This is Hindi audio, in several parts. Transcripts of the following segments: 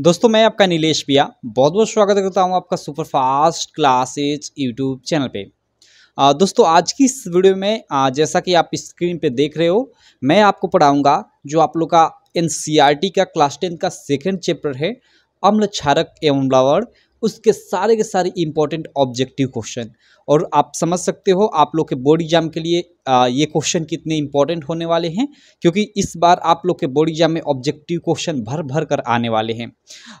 दोस्तों मैं आपका नीलेश पिया बहुत बहुत स्वागत करता हूँ आपका super fast classes YouTube channel पे आ, दोस्तों आज की इस वीडियो में आ, जैसा कि आप स्क्रीन पे देख रहे हो मैं आपको पढ़ाऊंगा जो आप लोग का एन का क्लास टेन का सेकेंड चैप्टर है अम्ल छारक एवं लवण उसके सारे के सारे इंपॉर्टेंट ऑब्जेक्टिव क्वेश्चन और आप समझ सकते हो आप लोग के बोर्ड एग्जाम के लिए आ, ये क्वेश्चन कितने इंपॉर्टेंट होने वाले हैं क्योंकि इस बार आप लोग के बोर्ड एग्जाम में ऑब्जेक्टिव क्वेश्चन भर भर कर आने वाले हैं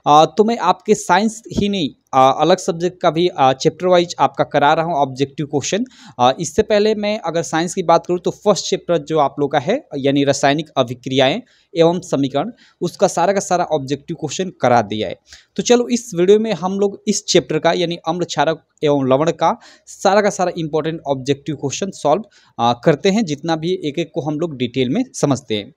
आ, तो मैं आपके साइंस ही नहीं आ, अलग सब्जेक्ट का भी चैप्टर वाइज आपका करा रहा हूँ ऑब्जेक्टिव क्वेश्चन इससे पहले मैं अगर साइंस की बात करूँ तो फर्स्ट चैप्टर जो आप लोग का है यानी रासायनिक अभिक्रियाएँ एवं समीकरण उसका सारा का सारा ऑब्जेक्टिव क्वेश्चन करा दिया है तो चलो इस वीडियो में हम लोग इस चैप्टर का यानी अम्ल क्षारक एवं लवण का सारा का सारा इंपॉर्टेंट ऑब्जेक्टिव क्वेश्चन सॉल्व करते हैं जितना भी एक एक को हम लोग डिटेल में समझते हैं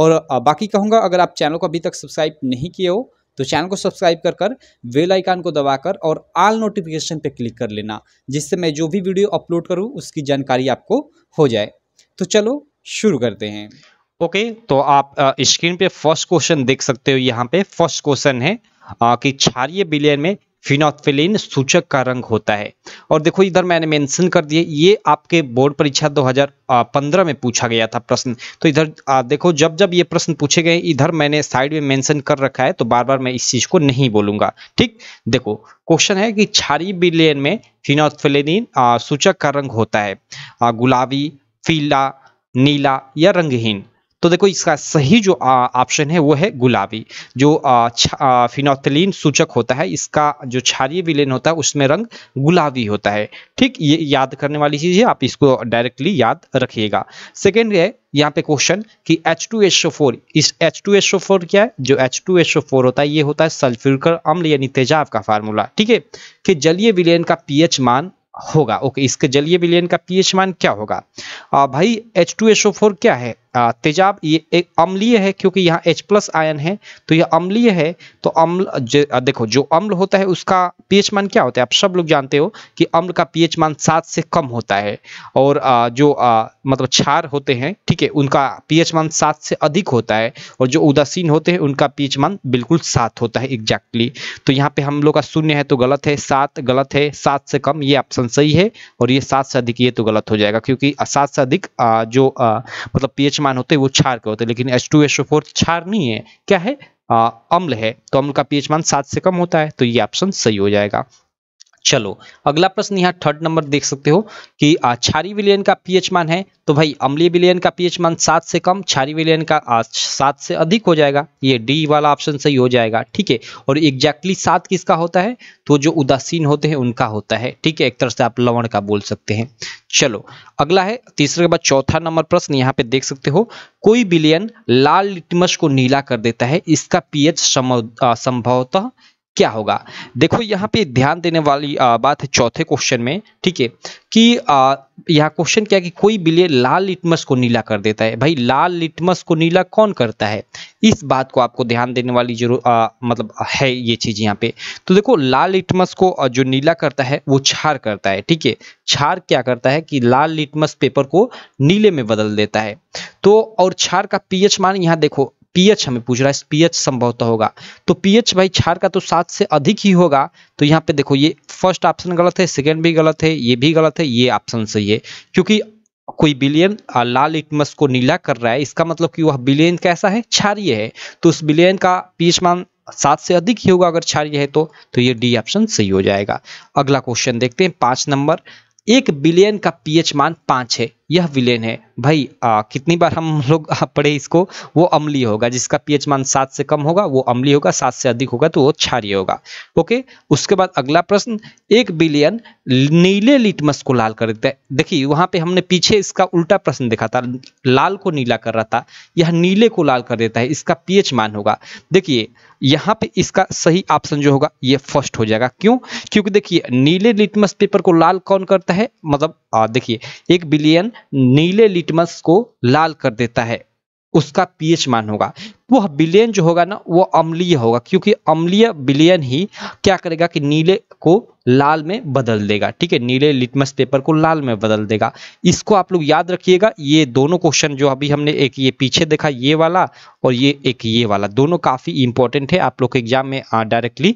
और बाकी कहूँगा अगर आप चैनल को अभी तक सब्सक्राइब नहीं किए हो तो चैनल को सब्सक्राइब कर कर वेल आइकान को दबाकर और आल नोटिफिकेशन पे क्लिक कर लेना जिससे मैं जो भी वीडियो अपलोड करूँ उसकी जानकारी आपको हो जाए तो चलो शुरू करते हैं ओके तो आप स्क्रीन पे फर्स्ट क्वेश्चन देख सकते हो यहाँ पे फर्स्ट क्वेश्चन है आ, कि क्षारिय विलयन में फिनोफिलिन सूचक का रंग होता है और देखो इधर मैंने मेंशन कर दिए ये आपके बोर्ड परीक्षा 2015 में पूछा गया था प्रश्न तो इधर आ, देखो जब जब ये प्रश्न पूछे गए इधर मैंने साइड में मेंशन कर रखा है तो बार बार मैं इस चीज को नहीं बोलूंगा ठीक देखो क्वेश्चन है कि छारी बिलियन में फिनोफिलिन सूचक का रंग होता है गुलाबी पीला नीला या रंगहीन तो देखो इसका सही जो ऑप्शन है वो है गुलाबी जो फिनोथलिन सूचक होता है इसका जो क्षारिय विलेन होता है उसमें रंग गुलाबी होता है ठीक ये याद करने वाली चीज़ है आप इसको डायरेक्टली याद रखिएगा सेकेंड है यहाँ पे क्वेश्चन कि H2SO4 इस H2SO4 क्या है जो H2SO4 होता है ये होता है सल्फ्यूरिक अम्ल यानी तेजाब का फार्मूला ठीक है कि जलीय विलयन का पीएच मान होगा ओके इसके जलीय विलयन का पीएच मान क्या होगा आ, भाई H2SO4 क्या है तेजाब ये एक अम्लीय है क्योंकि यहाँ H प्लस आयन है तो यह अम्लीय है तो अम्ल देखो जो अम्ल होता है उसका पीएच मान क्या होता है आप सब लोग जानते हो कि अम्ल का पीएच मान सात से कम होता है और जो आ, मतलब क्षार होते हैं ठीक है उनका पीएच मान सात से अधिक होता है और जो उदासीन होते हैं उनका पीएच मान बिल्कुल सात होता है एग्जैक्टली तो यहाँ पे हम लोग का शून्य है तो गलत है सात गलत है सात से कम ये ऑप्शन सही है और ये सात से अधिक ये तो गलत हो जाएगा क्योंकि सात से अधिक जो मतलब पीएच मान होते हैं वो क्षार के होते हैं लेकिन एच टू फोर क्षार नहीं है क्या है आ, अम्ल है तो अम्ल का पीएच मान सात से कम होता है तो ये ऑप्शन सही हो जाएगा चलो अगला प्रश्न यहाँ थर्ड नंबर देख सकते हो कि छारी विलयन का पीएच मान है तो भाई अम्लीय विलयन का पीएच मान सात से कम छारी विलयन का सात से अधिक हो जाएगा ये डी वाला ऑप्शन सही हो जाएगा ठीक है और एग्जैक्टली सात किसका होता है तो जो उदासीन होते हैं उनका होता है ठीक है एक तरह से आप लवण का बोल सकते हैं चलो अगला है तीसरे के बाद चौथा नंबर प्रश्न यहाँ पे देख सकते हो कोई विलयन लाल लिटमस को नीला कर देता है इसका पीएच संभवतः क्या होगा देखो यहाँ पे ध्यान देने वाली आ, बात है चौथे क्वेश्चन में ठीक है कि यहाँ क्वेश्चन क्या है कि कोई बिलियर लाल लिटमस को नीला कर देता है भाई लाल लिटमस को नीला कौन करता है इस बात को आपको ध्यान देने वाली जरूर मतलब है ये चीज यहाँ पे तो देखो लाल लिटमस को जो नीला करता है वो छार करता है ठीक है छार क्या करता है कि लाल लिटमस पेपर को नीले में बदल देता है तो और छार का पीएच मान यहाँ देखो पीएच हमें पूछ रहा है पीएच संभवतः होगा तो पीएच भाई क्षार का तो सात से अधिक ही होगा तो यहाँ पे देखो ये फर्स्ट ऑप्शन गलत है सेकेंड भी गलत है ये भी गलत है ये ऑप्शन सही है क्योंकि कोई बिलियन लाल इटमस को नीला कर रहा है इसका मतलब कि वह बिलियन कैसा है क्षारिय है तो उस बिलियन का पीएच मान सात से अधिक ही होगा अगर क्षारिय है तो तो ये डी ऑप्शन सही हो जाएगा अगला क्वेश्चन देखते हैं पांच नंबर एक बिलियन का पीएच मान पांच है यह विलेन है भाई आ, कितनी बार हम लोग पढ़े इसको वो अम्ली होगा जिसका पीएच मान सात से कम होगा वो अम्ली होगा सात से अधिक होगा तो वो क्षारिय होगा ओके उसके बाद अगला प्रश्न एक बिलियन नीले लिटमस को लाल कर देता है देखिए वहां पे हमने पीछे इसका उल्टा प्रश्न देखा था लाल को नीला कर रहा था यह नीले को लाल कर देता है इसका पीएच मान होगा देखिए यहाँ पे इसका सही ऑप्शन जो होगा ये फर्स्ट हो जाएगा क्यों क्योंकि देखिए नीले लिटमस पेपर को लाल कौन करता है मतलब देखिए एक बिलियन नीले लिटमस को लाल कर देता है उसका पीएच मान होगा वह विलयन जो होगा ना वह अम्लीय होगा क्योंकि अम्लीय विलयन ही क्या करेगा कि नीले को लाल में बदल देगा ठीक है नीले लिटमस पेपर को लाल में बदल देगा इसको आप लोग याद रखिएगा ये दोनों क्वेश्चन जो अभी हमने एक ये पीछे देखा ये वाला और ये एक ये वाला दोनों काफ़ी इंपॉर्टेंट है आप लोग के एग्जाम में डायरेक्टली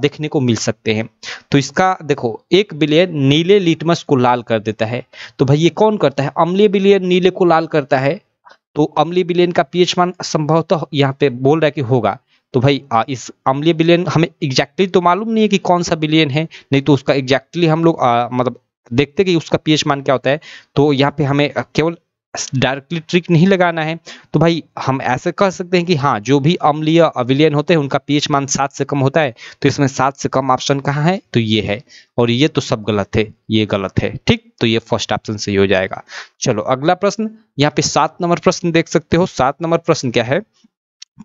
देखने को मिल सकते हैं तो इसका देखो एक बिलियन नीले लिटमस को लाल कर देता है तो भाई ये कौन करता है अम्लीय बिलियन नीले को लाल करता है तो अम्ली विलयन का पीएच मान संभवतः यहाँ पे बोल रहा है कि होगा तो भाई आ, इस अम्लीय विलयन हमें एग्जैक्टली तो मालूम नहीं है कि कौन सा विलयन है नहीं तो उसका एग्जैक्टली हम लोग मतलब देखते कि उसका पीएच मान क्या होता है तो यहाँ पे हमें केवल डायरेक्टली ट्रिक नहीं लगाना है तो भाई हम ऐसे कह सकते हैं कि हाँ जो भी अम्लीय अविलियन होते हैं उनका पीएच मान सात से कम होता है तो इसमें सात से कम ऑप्शन कहाँ है तो ये है और ये तो सब गलत है ये गलत है ठीक तो ये फर्स्ट ऑप्शन सही हो जाएगा चलो अगला प्रश्न यहाँ पे सात नंबर प्रश्न देख सकते हो सात नंबर प्रश्न क्या है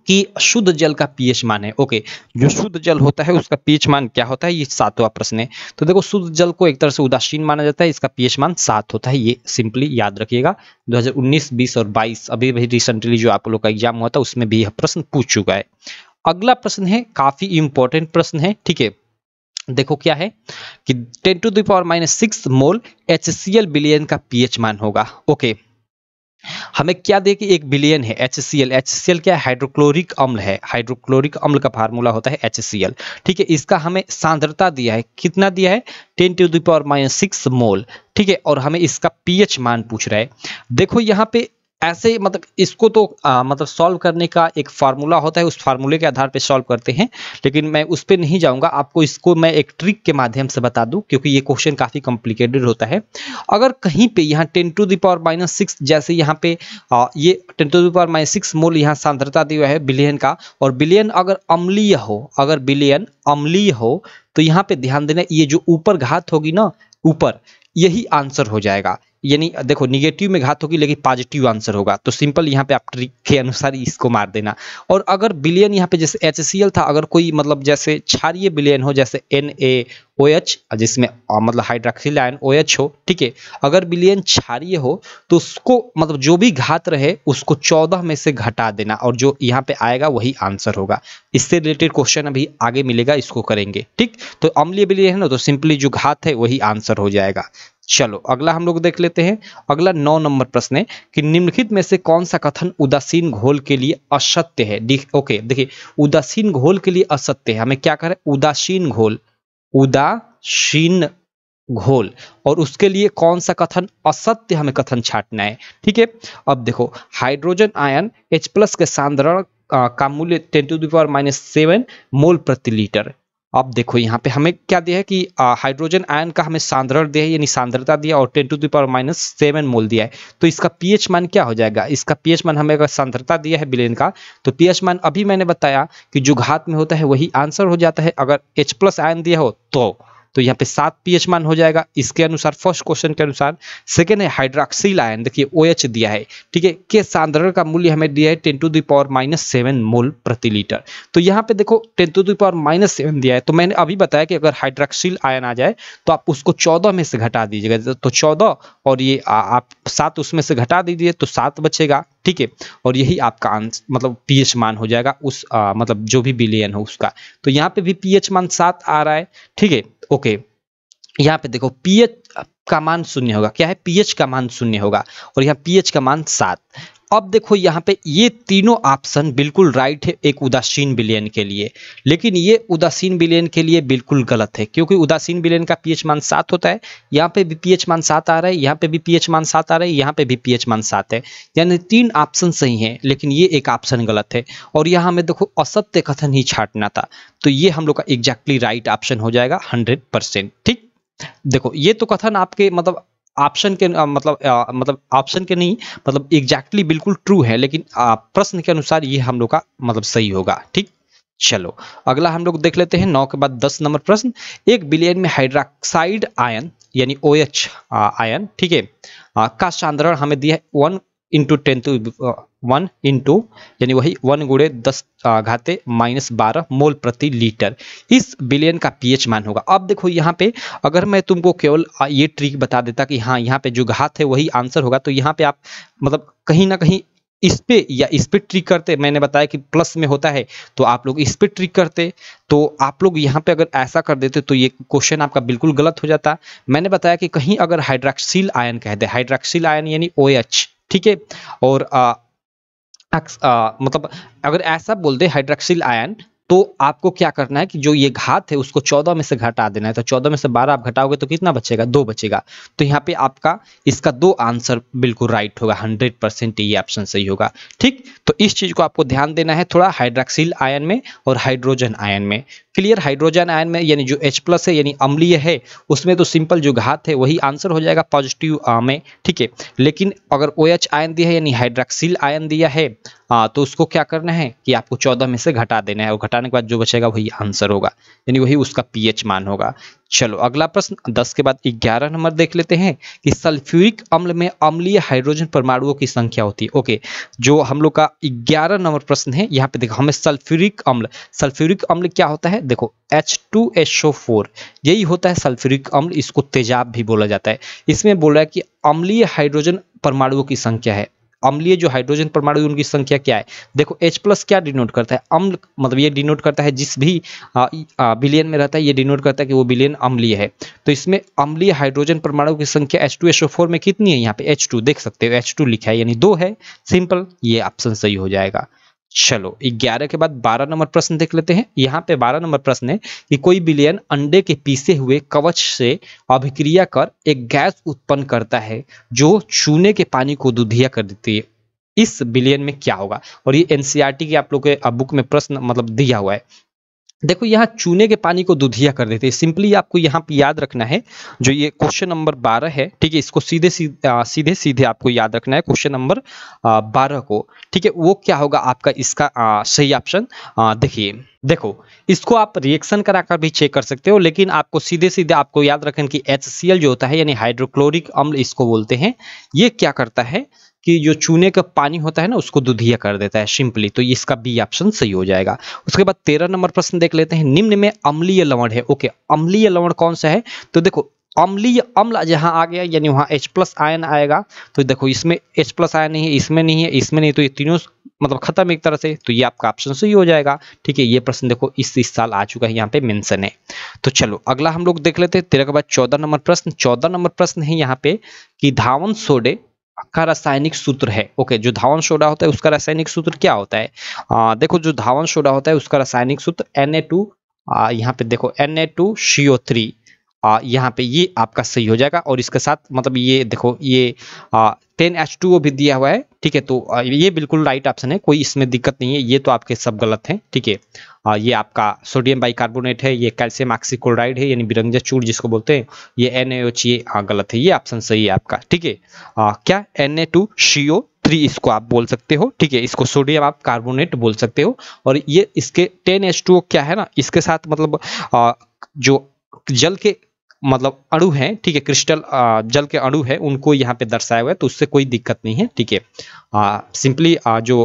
कि शुद्ध जल का पीएच मान है ओके जो शुद्ध जल होता है उसका पीएच मान क्या होता है ये सातवां प्रश्न है तो देखो शुद्ध जल को एक तरह से उदासीन माना जाता है इसका पीएच मान सात होता है ये सिंपली याद रखिएगा 2019 20 और 22 अभी भी रिसेंटली जो आप लोग का एग्जाम हुआ था उसमें भी यह प्रश्न पूछ चुका है अगला प्रश्न है काफी इंपॉर्टेंट प्रश्न है ठीक है देखो क्या है कि ten to the power minus six mole H बिलियन का पीएच मान होगा ओके हमें क्या दे कि एक बिलियन है H C L H C L क्या हाइड्रोक्लोरिक अम्ल है हाइड्रोक्लोरिक अम्ल का फार्मूला होता है एच सी एल ठीक है इसका हमें सांद्रता दिया है कितना दिया है ten to the power minus six mole ठीक है और हमें इसका पीएच मान पूछ रहा है देखो यहाँ पे ऐसे मतलब इसको तो आ, मतलब सॉल्व करने का एक फार्मूला होता है उस फार्मूले के आधार पर सॉल्व करते हैं लेकिन मैं उस पर नहीं जाऊंगा आपको इसको मैं एक ट्रिक के माध्यम से बता दूं क्योंकि ये क्वेश्चन काफ़ी कॉम्प्लिकेटेड होता है अगर कहीं पे यहाँ ten to the power minus six जैसे यहाँ पे आ, ये ten to the power minus six mole यहाँ सांद्रता दिया है बिलियन का और बिलियन अगर अम्लीय हो अगर बिलियन अम्लीय हो तो यहाँ पे ध्यान देना ये जो ऊपर घात होगी ना ऊपर यही आंसर हो जाएगा यानी देखो निगेटिव में घात होगी लेकिन पॉजिटिव आंसर होगा तो सिंपल यहाँ पे आप ट्रिक के अनुसार इसको मार देना और अगर बिलियन यहाँ पे जैसे एच था अगर कोई मतलब जैसे क्षारिय बिलियन हो जैसे एन ए ओ एच जिसमें मतलब हाइड्रोक्सिल आयन ओ एच हो ठीक है अगर बिलियन क्षारिय हो तो उसको मतलब जो भी घात रहे उसको चौदह में से घटा देना और जो यहाँ पे आएगा वही आंसर होगा इससे रिलेटेड क्वेश्चन अभी आगे मिलेगा इसको करेंगे ठीक तो अम्लीय बिलियन हो तो सिंपली जो घात है वही आंसर हो जाएगा चलो अगला हम लोग देख लेते हैं अगला नौ नंबर प्रश्न है कि निम्नलिखित में से कौन सा कथन उदासीन घोल के लिए असत्य है ओके देखिए उदासीन घोल के लिए असत्य है हमें क्या करें उदासीन घोल उदासीन घोल और उसके लिए कौन सा कथन असत्य हमें कथन छाटना है ठीक है अब देखो हाइड्रोजन आयन H प्लस के सांद्रण का मूल्य ten to the power minus seven mole प्रति लीटर अब देखो यहाँ पे हमें क्या दिया है कि हाइड्रोजन आयन का हमें सांद्रण दिया है यानी सांद्रता दिया और ten to power minus seven mole दिया है तो इसका पीएच मान क्या हो जाएगा इसका पीएच मान हमें अगर सांद्रता दिया है बिलेन का तो पीएच मान अभी मैंने बताया कि जो घात में होता है वही आंसर हो जाता है अगर एच प्लस आयन दिया हो तो तो यहाँ पे सात पीएच मान हो जाएगा इसके अनुसार फर्स्ट क्वेश्चन के अनुसार सेकेंड है हाइड्रॉक्सिल आयन देखिए ओ OH दिया है ठीक है के सांद्रण का मूल्य हमें दिया है ten to power minus seven mole प्रति लीटर तो यहाँ पे देखो ten to power minus seven दिया है तो मैंने अभी बताया कि अगर हाइड्रॉक्सिल आयन आ जाए तो आप उसको चौदह में से घटा दीजिएगा तो चौदह और ये आ, आप सात उसमें से घटा दीजिए तो सात बचेगा ठीक है और यही आपका आंसर मतलब पीएच मान हो जाएगा उस आ, मतलब जो भी बिलियन हो उसका तो यहाँ पे भी पीएच मान सात आ रहा है ठीक है ओके यहाँ पे देखो पीएच का मान शून्य होगा क्या है पीएच का मान शून्य होगा और यहाँ पीएच का मान सात अब देखो यहाँ पे ये तीनों ऑप्शन बिल्कुल राइट है एक उदासीन बिलियन के लिए लेकिन ये उदासीन बिलियन के लिए बिल्कुल गलत है क्योंकि उदासीन बिलियन का पीएच मान सात होता है यहाँ पे भी पीएच मान सात आ रहा है यहाँ पे भी पीएच मान सात आ रहा है यहाँ पे भी पीएच मान सात है यानी तीन ऑप्शन सही है लेकिन ये एक ऑप्शन गलत है और यहाँ हमें देखो असत्य कथन ही छाटना था तो ये हम लोग का एग्जैक्टली राइट ऑप्शन हो जाएगा हंड्रेड ठीक देखो ये तो कथन आपके मतलब ऑप्शन के आ, मतलब आ, मतलब ऑप्शन के नहीं मतलब एग्जैक्टली बिल्कुल ट्रू है लेकिन प्रश्न के अनुसार ये हम लोग का मतलब सही होगा ठीक चलो अगला हम लोग देख लेते हैं नौ के बाद दस नंबर प्रश्न एक बिलियन में हाइड्रोक्साइड आयन यानी ओ OH एच आयन ठीक है का चांद्रण हमें दिया है one into ten to one into यानी वही वन गुड़े दस घाते माइनस बारह मोल प्रति लीटर इस बिलियन का पीएच मान होगा अब देखो यहाँ पे अगर मैं तुमको केवल ये ट्रिक बता देता कि हाँ यहाँ पे जो घात है वही आंसर होगा तो यहाँ पे आप मतलब कहीं ना कहीं इस पे या इस पे ट्रिक करते मैंने बताया कि प्लस में होता है तो आप लोग इस पे ट्रिक करते तो आप लोग यहाँ पे अगर ऐसा कर देते तो ये क्वेश्चन आपका बिल्कुल गलत हो जाता मैंने बताया कि कहीं अगर हाइड्राक्सिल आयन कह दे हाइड्राक्सिल आयन यानी ओ OH, ठीक है और आ, आ, मतलब अगर ऐसा बोलते हाइड्रोक्सिल आयन तो आपको क्या करना है कि जो ये घात है उसको चौदह में से घटा देना है तो चौदह में से बारह आप घटाओगे तो कितना बचेगा दो बचेगा तो यहाँ पे आपका इसका दो आंसर बिल्कुल राइट होगा हंड्रेड परसेंट ये ऑप्शन सही होगा ठीक तो इस चीज को आपको ध्यान देना है थोड़ा हाइड्रोक्सिल आयन में और हाइड्रोजन आयन में क्लियर हाइड्रोजन आयन में यानी जो H प्लस है यानी अम्लीय है उसमें तो सिंपल जो घात है वही आंसर हो जाएगा पॉजिटिव में ठीक है लेकिन अगर ओ OH आयन दिया है यानी हाइड्रोक्सिल आयन दिया है आ, तो उसको क्या करना है कि आपको चौदह में से घटा देना है और घटाने के बाद जो बचेगा वही आंसर होगा यानी वही उसका पी मान होगा चलो अगला प्रश्न दस के बाद ग्यारह नंबर देख लेते हैं कि सल्फ्यूरिक अम्ल में अम्लीय हाइड्रोजन परमाणुओं की संख्या होती है ओके जो हम लोग का ग्यारह नंबर प्रश्न है यहाँ पे देखो हमें सल्फ्यूरिक अम्ल सल्फ्यूरिक अम्ल क्या होता है देखो एच टू फोर यही होता है सल्फ्यूरिक अम्ल इसको तेजाब भी बोला जाता है इसमें बोल रहा है कि अम्लीय हाइड्रोजन परमाणुओं की संख्या है अम्लीय जो हाइड्रोजन परमाणु उनकी संख्या क्या है देखो H प्लस क्या डिनोट करता है अम्ल मतलब ये डिनोट करता है जिस भी बिलियन में रहता है ये डिनोट करता है कि वो बिलियन अम्लीय है तो इसमें अम्लीय हाइड्रोजन परमाणु की संख्या एच टू में कितनी है यहाँ पे एच देख सकते हो एच लिखा है यानी दो है सिंपल ये ऑप्शन सही हो जाएगा चलो ग्यारह के बाद बारह नंबर प्रश्न देख लेते हैं यहाँ पे बारह नंबर प्रश्न है कि कोई बिलियन अंडे के पीसे हुए कवच से अभिक्रिया कर एक गैस उत्पन्न करता है जो चूने के पानी को दुधिया कर देती है इस बिलियन में क्या होगा और ये एनसीईआरटी e के आप लोग के बुक में प्रश्न मतलब दिया हुआ है देखो यहाँ चूने के पानी को दुधिया कर देते हैं सिंपली आपको यहाँ पे याद रखना है जो ये क्वेश्चन नंबर बारह है ठीक है इसको सीधे सीधे सीधे सीधे आपको याद रखना है क्वेश्चन नंबर बारह को ठीक है वो क्या होगा आपका इसका आ, सही ऑप्शन देखिए देखो इसको आप रिएक्शन कराकर भी चेक कर सकते हो लेकिन आपको सीधे सीधे आपको याद रखना कि एच जो होता है यानी हाइड्रोक्लोरिक अम्ल इसको बोलते हैं ये क्या करता है कि जो चूने का पानी होता है ना उसको दुधिया कर देता है सिंपली तो इसका बी ऑप्शन सही हो जाएगा उसके बाद तेरह नंबर प्रश्न देख लेते हैं निम्न में अम्लीय लवण है ओके अम्लीय लवण कौन सा है तो देखो अम्लीय अम्ल जहां आ गया यानी वहां H प्लस आयन आएगा तो देखो इसमें H प्लस आयन नहीं है इसमें नहीं है इसमें नहीं तो ये तीनों मतलब खत्म एक तरह से तो ये आपका ऑप्शन सही हो जाएगा ठीक है ये प्रश्न देखो इस इस साल आ चुका है यहाँ पे मेंशन है तो चलो अगला हम लोग देख लेते हैं तेरह के बाद चौदह नंबर प्रश्न चौदह नंबर प्रश्न है यहाँ पे कि धावन सोडे का रासायनिक सूत्र है ओके जो धावन सोडा होता है उसका रासायनिक सूत्र क्या होता है आ, देखो जो धावन सोडा होता है उसका रासायनिक सूत्र एन ए टू यहाँ पे देखो N A two C O three आ, यहाँ पे ये आपका सही हो जाएगा और इसके साथ मतलब ये देखो ये आ, टेन एच टू भी दिया हुआ है ठीक है तो आ, ये बिल्कुल राइट ऑप्शन है कोई इसमें दिक्कत नहीं है ये तो आपके सब गलत हैं ठीक है आ, ये आपका सोडियम बाइकार्बोनेट है ये कैल्शियम ऑक्सीक्लोराइड है यानी बिरंजा चूर जिसको बोलते हैं ये एन ये आ, गलत है ये ऑप्शन सही है आपका ठीक है क्या एन ए टू थ्री इसको आप बोल सकते हो ठीक है इसको सोडियम आप कार्बोनेट बोल सकते हो और ये इसके टेन एच टू क्या है ना इसके साथ मतलब आ, जो जल के मतलब अणु है ठीक है क्रिस्टल जल के अणु है उनको यहाँ पे दर्शाया हुआ है तो उससे कोई दिक्कत नहीं है ठीक है सिंपली जो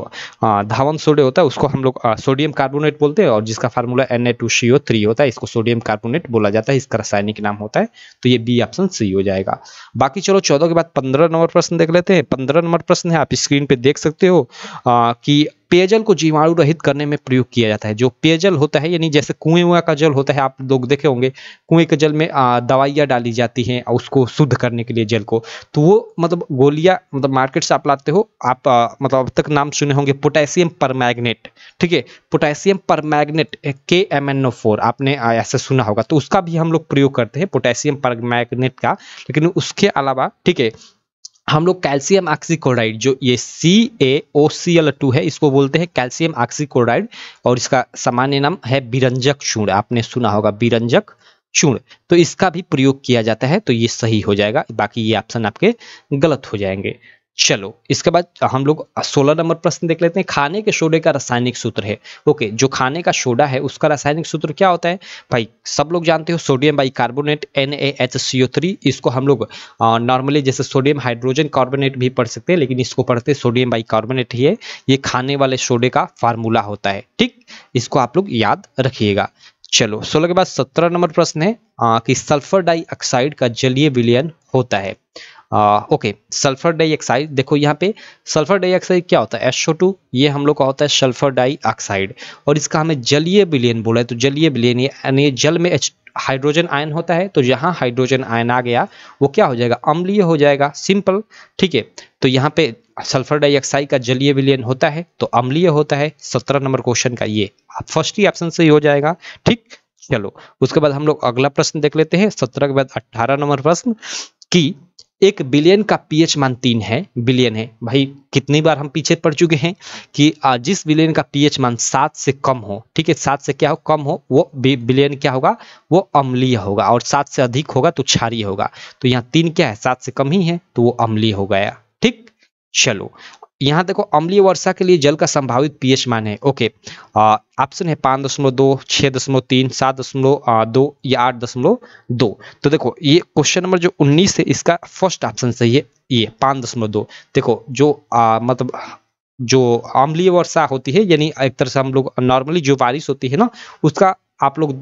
धावन सोडे होता है उसको हम लोग सोडियम कार्बोनेट बोलते हैं और जिसका formula N A two C O three होता है इसको सोडियम कार्बोनेट बोला जाता है इसका रासायनिक नाम होता है तो ये बी ऑप्शन सी हो जाएगा बाकी चलो चौदह के बाद पंद्रह नंबर प्रश्न देख लेते हैं पंद्रह नंबर प्रश्न है आप स्क्रीन पे देख सकते हो आ, कि पेयजल को जीवाणु रहित करने में प्रयोग किया जाता है जो पेयजल होता है यानी जैसे कुएं हुआ का जल होता है आप लोग देखे होंगे कुएं के जल में दवाइयाँ डाली जाती हैं उसको शुद्ध करने के लिए जल को तो वो मतलब गोलियाँ मतलब मार्केट से आप लाते हो आप आ, मतलब अब तक नाम सुने होंगे पोटेशियम पर ठीक है पोटेशियम पर के एम फोर आपने ऐसे सुना होगा तो उसका भी हम लोग प्रयोग करते हैं पोटेशियम पर का लेकिन उसके अलावा ठीक है हम लोग कैल्शियम ऑक्सीक्लोराइड जो ये सी ए ओ सी एल टू है इसको बोलते हैं कैल्शियम ऑक्सीक्लोराइड और इसका सामान्य नाम है बिरंजक चूर्ण आपने सुना होगा बिरंजक चूर्ण तो इसका भी प्रयोग किया जाता है तो ये सही हो जाएगा बाकी ये ऑप्शन आपके गलत हो जाएंगे चलो इसके बाद हम लोग सोलह नंबर प्रश्न देख लेते हैं खाने के सोडे का रासायनिक सूत्र है ओके जो खाने का सोडा है उसका रासायनिक सूत्र क्या होता है भाई सब लोग जानते हो सोडियम बाई कार्बोनेट एन इसको हम लोग नॉर्मली जैसे सोडियम हाइड्रोजन कार्बोनेट भी पढ़ सकते हैं लेकिन इसको पढ़ते सोडियम बाई कार्बोनेट ही है ये खाने वाले सोडे का फार्मूला होता है ठीक इसको आप लोग याद रखिएगा चलो सोलह के बाद सत्रह नंबर प्रश्न है आ, कि सल्फर डाइऑक्साइड का जलीय विलयन होता है ओके सल्फर डाइऑक्साइड देखो यहाँ पे सल्फर डाइऑक्साइड क्या होता है एसओ ये हम लोग का होता है सल्फर डाइऑक्साइड और इसका हमें जलीय बिलियन बोला है तो जलीय बिलियन यानी जल में एच हाइड्रोजन आयन होता है तो यहाँ हाइड्रोजन आयन आ गया वो क्या हो जाएगा अम्लीय हो जाएगा सिंपल ठीक है तो यहाँ पे सल्फर डाइऑक्साइड का जलीय विलियन होता है तो अम्लीय होता है सत्रह नंबर क्वेश्चन का ये फर्स्ट ही ऑप्शन से ही हो जाएगा ठीक चलो उसके बाद हम लोग अगला प्रश्न देख लेते हैं सत्रह के बाद अट्ठारह नंबर प्रश्न की एक बिलियन का पीएच मान तीन है बिलियन है भाई कितनी बार हम पीछे पड़ चुके हैं कि जिस बिलियन का पीएच मान सात से कम हो ठीक है सात से क्या हो कम हो वो बिलियन क्या होगा वो अम्लीय होगा और सात से अधिक होगा तो क्षारीय होगा तो यहाँ तीन क्या है सात से कम ही है तो वो अम्लीय हो गया ठीक चलो यहाँ देखो अम्लीय वर्षा के लिए जल का संभावित पीएच मान है ओके ऑप्शन है पाँच दशमलव दो छः दशमलव तीन सात दशमलव दो या आठ दशमलव दो तो देखो ये क्वेश्चन नंबर जो उन्नीस है इसका फर्स्ट ऑप्शन सही है ये पाँच दशमलव दो देखो जो आ, मतलब जो अम्लीय वर्षा होती है यानी एक तरह से हम लोग नॉर्मली जो बारिश होती है ना उसका आप लोग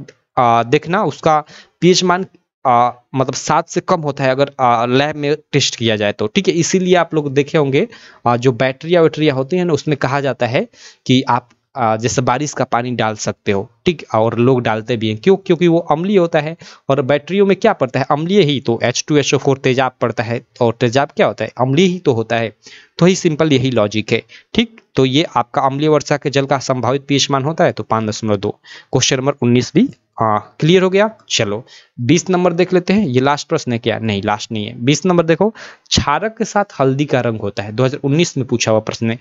देखना उसका पीएच मान आ, मतलब सात से कम होता है अगर लैब में टेस्ट किया जाए तो ठीक है इसीलिए आप लोग देखे होंगे आ, जो बैटरिया वैटरिया होती है ना उसमें कहा जाता है कि आप आ, जैसे बारिश का पानी डाल सकते हो ठीक और लोग डालते भी हैं क्यों क्योंकि वो अम्लीय होता है और बैटरियों में क्या पड़ता है अम्लीय ही तो H two H O four तेजाब पड़ता है और तेजाब क्या होता है अम्लीय ही तो होता है तो ही सिंपल यही लॉजिक है ठीक तो ये आपका अम्लीय वर्षा के जल का संभावित पीछमान होता है तो पाँच दशमलव दो क्वेश्चन नंबर उन्नीस भी हाँ क्लियर हो गया चलो बीस नंबर देख लेते हैं ये लास्ट प्रश्न है क्या नहीं लास्ट नहीं है बीस नंबर देखो छारक के साथ हल्दी का रंग होता है 2019 में पूछा हुआ प्रश्न है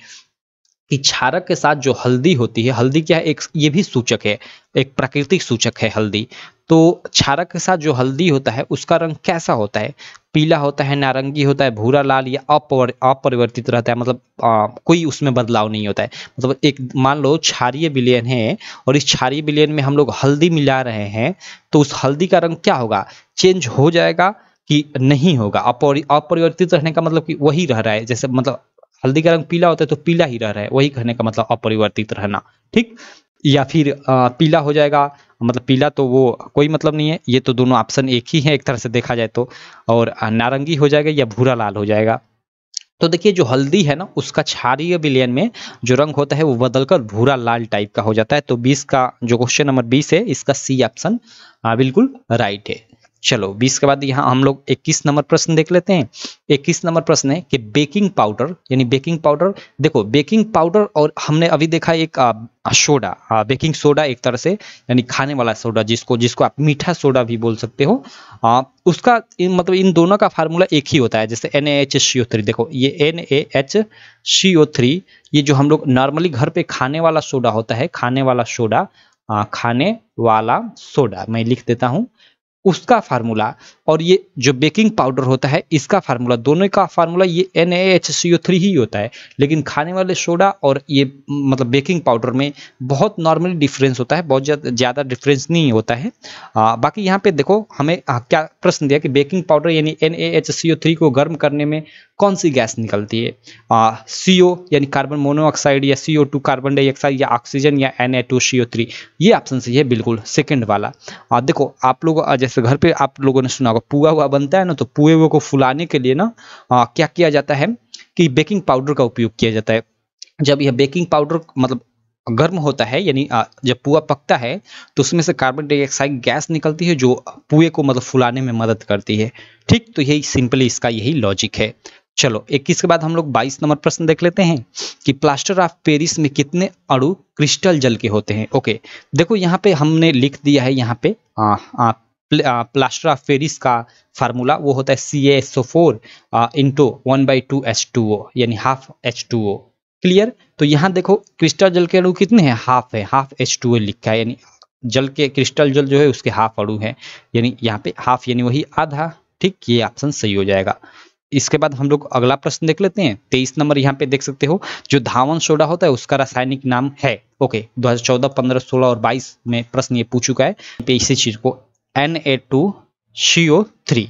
कि क्षारक के साथ जो हल्दी होती है हल्दी क्या है एक ये भी सूचक है एक प्राकृतिक सूचक है हल्दी तो क्षारक के साथ जो हल्दी होता है उसका रंग कैसा होता है पीला होता है नारंगी होता है भूरा लाल या अपरिवर्तित रहता है मतलब आ, कोई उसमें बदलाव नहीं होता है मतलब एक मान लो क्षारिय बिलियन है और इस क्षारिय बिलियन में हम लोग हल्दी मिला रहे हैं तो उस हल्दी का रंग क्या होगा चेंज हो जाएगा कि नहीं होगा अपरिवर्तित रहने का मतलब कि वही रह रहा है जैसे मतलब हल्दी का रंग पीला होता है तो पीला ही रह रहा है वही कहने का मतलब अपरिवर्तित रहना ठीक या फिर पीला हो जाएगा मतलब पीला तो वो कोई मतलब नहीं है ये तो दोनों ऑप्शन एक ही है एक तरह से देखा जाए तो और नारंगी हो जाएगा या भूरा लाल हो जाएगा तो देखिए जो हल्दी है ना उसका क्षारीय विलयन में जो रंग होता है वो बदलकर भूरा लाल टाइप का हो जाता है तो 20 का जो क्वेश्चन नंबर 20 है इसका सी ऑप्शन बिल्कुल राइट है चलो बीस के बाद यहाँ हम लोग इक्कीस नंबर प्रश्न देख लेते हैं इक्कीस नंबर प्रश्न है कि बेकिंग पाउडर यानी बेकिंग पाउडर देखो बेकिंग पाउडर और हमने अभी देखा एक आ, सोडा आ, बेकिंग सोडा एक तरह से यानी खाने वाला सोडा जिसको जिसको आप मीठा सोडा भी बोल सकते हो आ, उसका इन, मतलब इन दोनों का फार्मूला एक ही होता है जैसे एन थ्री देखो ये एन ए एच थ्री ये जो हम लोग नॉर्मली घर पे खाने वाला सोडा होता है खाने वाला सोडा खाने वाला सोडा मैं लिख देता हूँ उसका फार्मूला और ये जो बेकिंग पाउडर होता है इसका फार्मूला दोनों का फार्मूला ये एन ही होता है लेकिन खाने वाले सोडा और ये मतलब बेकिंग पाउडर में बहुत नॉर्मली डिफरेंस होता है बहुत ज़्यादा डिफरेंस नहीं होता है आ, बाकी यहाँ पे देखो हमें आ, क्या प्रश्न दिया कि बेकिंग पाउडर यानी एन को गर्म करने में कौन सी गैस निकलती है सी ओ यानी कार्बन मोनोऑक्साइड या सी टू कार्बन डाइऑक्साइड या ऑक्सीजन या N A two C O three ये ऑप्शन सही है बिल्कुल सेकेंड वाला आ, देखो आप लोग जैसे से घर पे आप लोगों ने सुना होगा पुआ हुआ बनता है ना तो पुए हुए को फुलाने के लिए ना आ, क्या किया जाता है कि बेकिंग पाउडर का उपयोग किया जाता है जब यह बेकिंग पाउडर मतलब गर्म होता है यानी जब पुआ पकता है तो उसमें से कार्बन डाइऑक्साइड गैस निकलती है जो पुए को मतलब फुलाने में मदद करती है ठीक तो यही सिंपली इसका यही लॉजिक है चलो 21 के बाद हम लोग 22 नंबर प्रश्न देख लेते हैं कि प्लास्टर ऑफ पेरिस में कितने अणु क्रिस्टल जल के होते हैं ओके देखो यहाँ पे हमने लिख दिया है यहाँ पे आ, आ, प्लास्टर ऑफ पेरिस का फार्मूला वो होता है C S O four into one by two H two O यानी half H two O clear तो यहाँ देखो क्रिस्टल जल के अणु कितने हैं हाफ है हाफ एच टू ओ लिखा है यानी जल के क्रिस्टल जल जो है उसके हाफ अणु है यानी यहाँ पे हाफ यानी वही आधा ठीक ये ऑप्शन सही हो जाएगा इसके बाद हम लोग अगला प्रश्न देख लेते हैं तेईस नंबर यहाँ पे देख सकते हो जो धावन सोडा होता है उसका रासायनिक नाम है ओके 2014, 15, 16 और 22 में प्रश्न ये पूछ चुका है इसी चीज को N A two C O three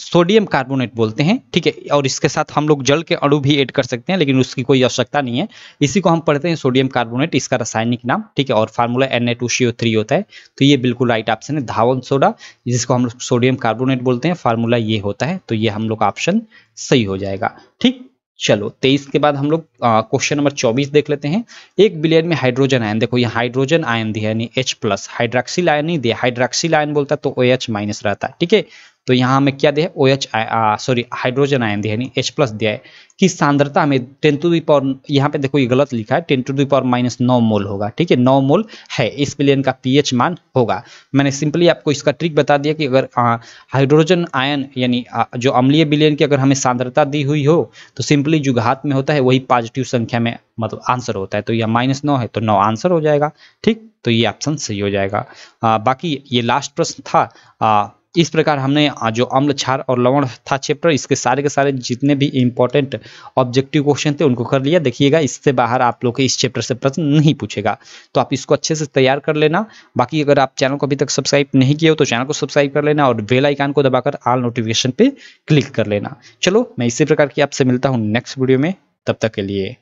sodium carbonate बोलते हैं ठीक है और इसके साथ हम लोग जल के अणु भी ऐड कर सकते हैं लेकिन उसकी कोई आवश्यकता नहीं है इसी को हम पढ़ते हैं सोडियम कार्बोनेट इसका रासायनिक नाम ठीक है और formula N A two C O three होता है तो ये बिल्कुल राइट ऑप्शन है धावन सोडा जिसको हम लोग सोडियम कार्बोनेट बोलते हैं फार्मूला ये होता है तो ये हम लोग ऑप्शन सही हो जाएगा ठीक चलो तेईस के बाद हम लोग क्वेश्चन नंबर चौबीस देख लेते हैं एक बिलियन में हाइड्रोजन आयन देखो ये हाइड्रोजन आयन दिया यानी H प्लस हाइड्रोक्सिल आयन नहीं दिया हाइड्रोक्सिल आयन बोलता तो ओ OH माइनस रहता है ठीक है तो यहाँ हमें क्या दिया है O H I sorry hydrogen ion दिया यानी एच प्लस दिया है कि सांद्रता हमें टेन टू दी पावर यहाँ पे देखो ये गलत लिखा है ten to the power minus नौ मोल होगा ठीक है नौ मोल है इस बिलियन का एच मान होगा मैंने सिंपली आपको इसका ट्रिक बता दिया कि अगर हाइड्रोजन आयन यानी जो अम्लीय बिलियन की अगर हमें सांद्रता दी हुई हो तो सिंपली जो घात में होता है वही पॉजिटिव संख्या में मतलब आंसर होता है तो यह माइनस नौ है तो नौ आंसर हो जाएगा ठीक तो ये ऑप्शन सही हो जाएगा आ, बाकी ये लास्ट प्रश्न था आ, इस प्रकार हमने जो अम्ल छार और लवण था चैप्टर इसके सारे के सारे जितने भी इंपॉर्टेंट ऑब्जेक्टिव क्वेश्चन थे उनको कर लिया देखिएगा इससे बाहर आप लोग के इस चैप्टर से प्रश्न नहीं पूछेगा तो आप इसको अच्छे से तैयार कर लेना बाकी अगर आप चैनल को अभी तक सब्सक्राइब नहीं किया हो तो चैनल को सब्सक्राइब कर लेना और बेल आइकान को दबाकर आल नोटिफिकेशन पे क्लिक कर लेना चलो मैं इसी प्रकार की आपसे मिलता हूँ नेक्स्ट वीडियो में तब तक के लिए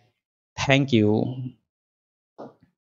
थैंक यू